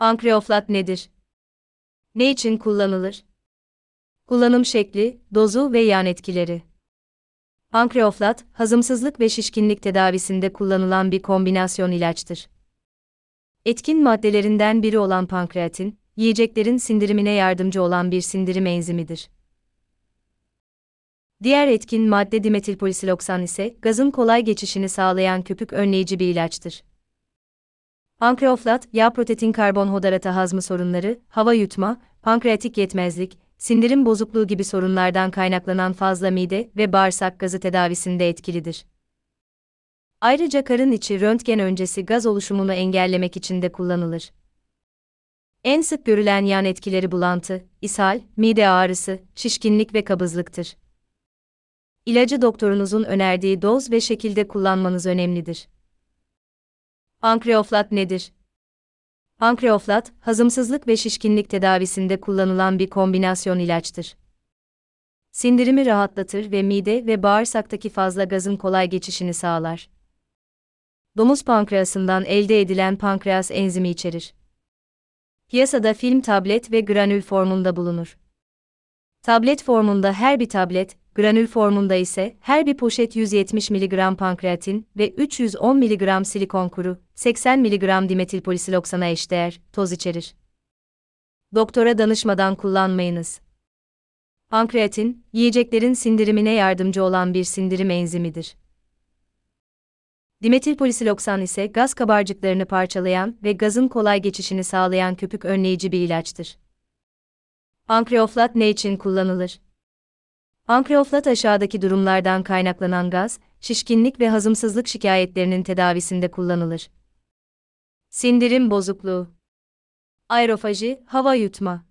Pankreoflat nedir? Ne için kullanılır? Kullanım şekli, dozu ve yan etkileri. Pankreoflat, hazımsızlık ve şişkinlik tedavisinde kullanılan bir kombinasyon ilaçtır. Etkin maddelerinden biri olan pankreatin, yiyeceklerin sindirimine yardımcı olan bir sindirim enzimidir. Diğer etkin madde dimetilpolisiloksan ise gazın kolay geçişini sağlayan köpük önleyici bir ilaçtır. Ankroflat, yağ protein karbonhidrata hazmı sorunları, hava yutma, pankreatik yetmezlik, sindirim bozukluğu gibi sorunlardan kaynaklanan fazla mide ve bağırsak gazı tedavisinde etkilidir. Ayrıca karın içi röntgen öncesi gaz oluşumunu engellemek için de kullanılır. En sık görülen yan etkileri bulantı, ishal, mide ağrısı, şişkinlik ve kabızlıktır. İlacı doktorunuzun önerdiği doz ve şekilde kullanmanız önemlidir. Ankreoflat nedir? Ankreoflat, hazımsızlık ve şişkinlik tedavisinde kullanılan bir kombinasyon ilaçtır. Sindirimi rahatlatır ve mide ve bağırsaktaki fazla gazın kolay geçişini sağlar. Domuz pankreasından elde edilen pankreas enzimi içerir. Piyasada film tablet ve granül formunda bulunur. Tablet formunda her bir tablet, granül formunda ise her bir poşet 170 mg pankreatin ve 310 mg silikon kuru, 80 mg dimetilpolisiloksana eşdeğer toz içerir. Doktora danışmadan kullanmayınız. Pankreatin, yiyeceklerin sindirimine yardımcı olan bir sindirim enzimidir. Dimetil polisiloksan ise gaz kabarcıklarını parçalayan ve gazın kolay geçişini sağlayan köpük önleyici bir ilaçtır. Pankreoflat ne için kullanılır? Amplioflat aşağıdaki durumlardan kaynaklanan gaz, şişkinlik ve hazımsızlık şikayetlerinin tedavisinde kullanılır. Sindirim bozukluğu Aerofaji, hava yutma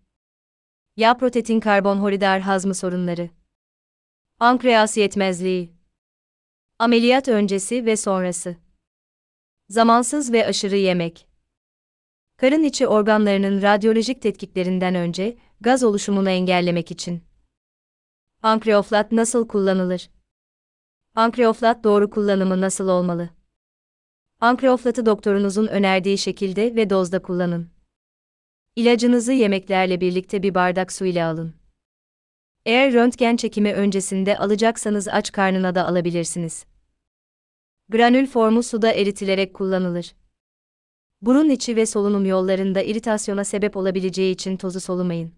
Yağ protein karbonholider hazmı sorunları Pankreas yetmezliği Ameliyat öncesi ve sonrası Zamansız ve aşırı yemek Karın içi organlarının radyolojik tetkiklerinden önce, gaz oluşumunu engellemek için Ankreoflat nasıl kullanılır? Ankreoflat doğru kullanımı nasıl olmalı? Ankreoflatı doktorunuzun önerdiği şekilde ve dozda kullanın. İlacınızı yemeklerle birlikte bir bardak su ile alın. Eğer röntgen çekimi öncesinde alacaksanız aç karnına da alabilirsiniz. Granül formu suda eritilerek kullanılır. Burun içi ve solunum yollarında iritasyona sebep olabileceği için tozu solumayın.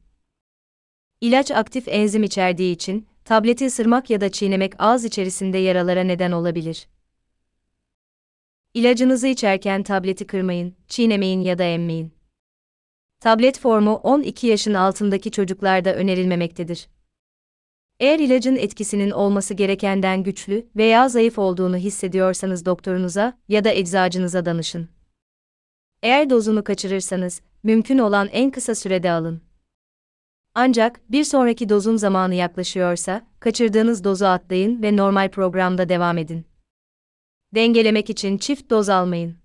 İlaç aktif enzim içerdiği için, tableti ısırmak ya da çiğnemek ağız içerisinde yaralara neden olabilir. İlacınızı içerken tableti kırmayın, çiğnemeyin ya da emmeyin. Tablet formu 12 yaşın altındaki çocuklarda önerilmemektedir. Eğer ilacın etkisinin olması gerekenden güçlü veya zayıf olduğunu hissediyorsanız doktorunuza ya da eczacınıza danışın. Eğer dozunu kaçırırsanız, mümkün olan en kısa sürede alın. Ancak bir sonraki dozun zamanı yaklaşıyorsa, kaçırdığınız dozu atlayın ve normal programda devam edin. Dengelemek için çift doz almayın.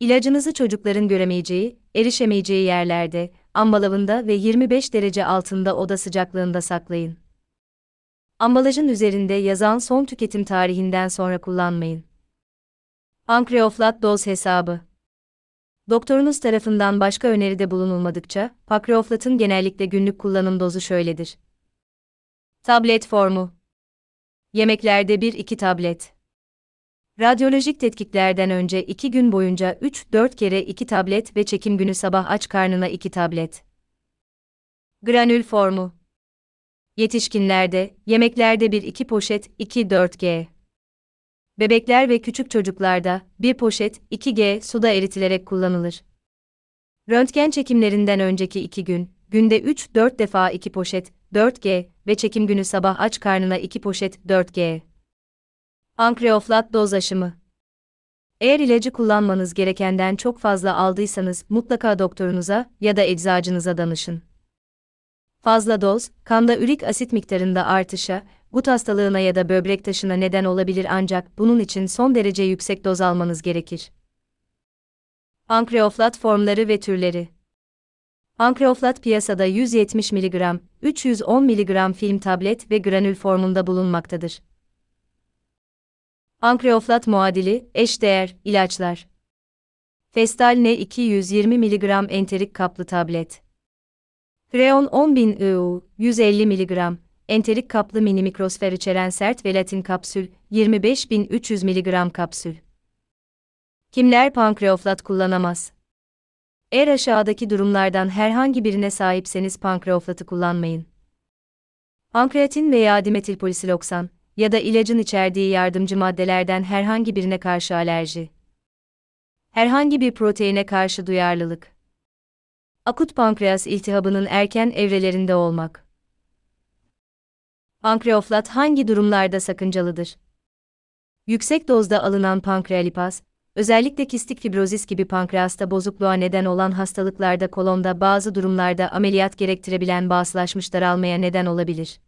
İlacınızı çocukların göremeyeceği, erişemeyeceği yerlerde, ambalavında ve 25 derece altında oda sıcaklığında saklayın. Ambalajın üzerinde yazan son tüketim tarihinden sonra kullanmayın. Pankreoflat doz hesabı Doktorunuz tarafından başka öneride bulunulmadıkça, pakreoflatın genellikle günlük kullanım dozu şöyledir. Tablet formu. Yemeklerde 1-2 tablet. Radyolojik tetkiklerden önce 2 gün boyunca 3-4 kere 2 tablet ve çekim günü sabah aç karnına 2 tablet. Granül formu. Yetişkinlerde, yemeklerde 1-2 poşet, 2-4 g bebekler ve küçük çocuklarda bir poşet 2G suda eritilerek kullanılır. Röntgen çekimlerinden önceki iki gün, günde 3-4 defa 2 poşet 4G ve çekim günü sabah aç karnına 2 poşet 4G. Ankreoflat doz aşımı eğer ilacı kullanmanız gerekenden çok fazla aldıysanız mutlaka doktorunuza ya da eczacınıza danışın. Fazla doz, kanda ürik asit miktarında artışa gut hastalığına ya da böbrek taşına neden olabilir ancak bunun için son derece yüksek doz almanız gerekir. Ankreoflat formları ve türleri Ankreoflat piyasada 170 mg, 310 mg film tablet ve granül formunda bulunmaktadır. Ankreoflat muadili, eşdeğer, ilaçlar. Festal N 220 mg enterik kaplı tablet. Freon 10.000 EU, 150 mg enterik kaplı mini mikrosfer içeren sert velatin kapsül, 25300 mg kapsül. Kimler pankreoflat kullanamaz? Eğer aşağıdaki durumlardan herhangi birine sahipseniz pankreoflatı kullanmayın. Pankreatin veya dimetilpolisiloksan ya da ilacın içerdiği yardımcı maddelerden herhangi birine karşı alerji. Herhangi bir proteine karşı duyarlılık. Akut pankreas iltihabının erken evrelerinde olmak. Pankreoflat hangi durumlarda sakıncalıdır? Yüksek dozda alınan pankrealipas, özellikle kistik fibrozis gibi pankreasta bozukluğa neden olan hastalıklarda kolonda bazı durumlarda ameliyat gerektirebilen bağışlaşmış daralmaya neden olabilir.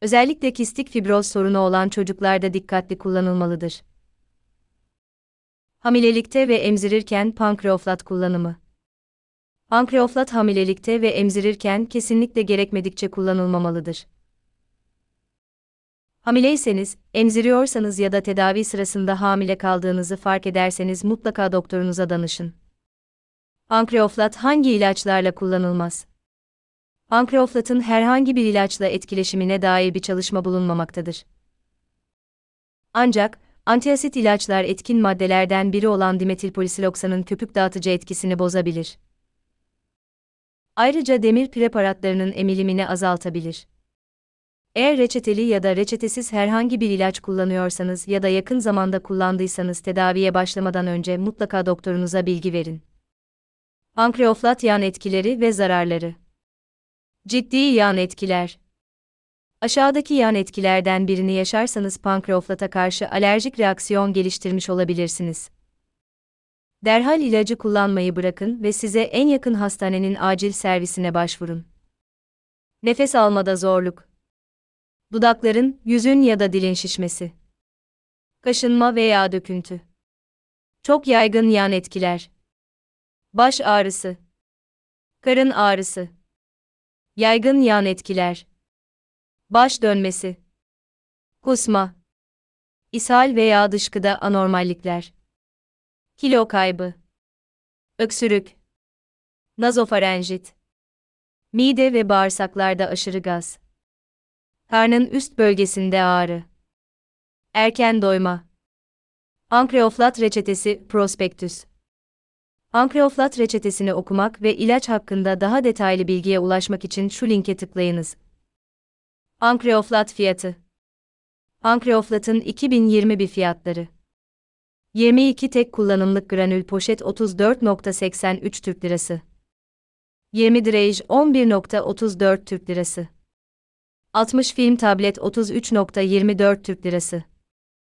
Özellikle kistik fibroz sorunu olan çocuklarda dikkatli kullanılmalıdır. Hamilelikte ve emzirirken pankreoflat kullanımı Pankreoflat hamilelikte ve emzirirken kesinlikle gerekmedikçe kullanılmamalıdır. Hamileyseniz, emziriyorsanız ya da tedavi sırasında hamile kaldığınızı fark ederseniz mutlaka doktorunuza danışın. Ankreoflat hangi ilaçlarla kullanılmaz? Ankreoflat'ın herhangi bir ilaçla etkileşimine dair bir çalışma bulunmamaktadır. Ancak, antiasit ilaçlar etkin maddelerden biri olan dimetilpolisiloksanın köpük dağıtıcı etkisini bozabilir. Ayrıca demir preparatlarının emilimini azaltabilir. Eğer reçeteli ya da reçetesiz herhangi bir ilaç kullanıyorsanız ya da yakın zamanda kullandıysanız tedaviye başlamadan önce mutlaka doktorunuza bilgi verin. Pankreoflat yan etkileri ve zararları. Ciddi yan etkiler. Aşağıdaki yan etkilerden birini yaşarsanız pankreoflata karşı alerjik reaksiyon geliştirmiş olabilirsiniz. Derhal ilacı kullanmayı bırakın ve size en yakın hastanenin acil servisine başvurun. Nefes almada zorluk dudakların, yüzün ya da dilin şişmesi. Kaşınma veya döküntü. Çok yaygın yan etkiler. Baş ağrısı. Karın ağrısı. Yaygın yan etkiler. Baş dönmesi. Kusma. İshal veya dışkıda anormallikler. Kilo kaybı. Öksürük. Nazofarenjit. Mide ve bağırsaklarda aşırı gaz. Karnın üst bölgesinde ağrı. Erken doyma. Ankreoflat reçetesi prospektüs. Ankreoflat reçetesini okumak ve ilaç hakkında daha detaylı bilgiye ulaşmak için şu linke tıklayınız. Ankreoflat fiyatı. Ankreoflat'ın 2021 fiyatları. 22 tek kullanımlık granül poşet 34.83 Türk Lirası. 20 direj 11.34 Türk Lirası. 60 film tablet 33.24 Türk Lirası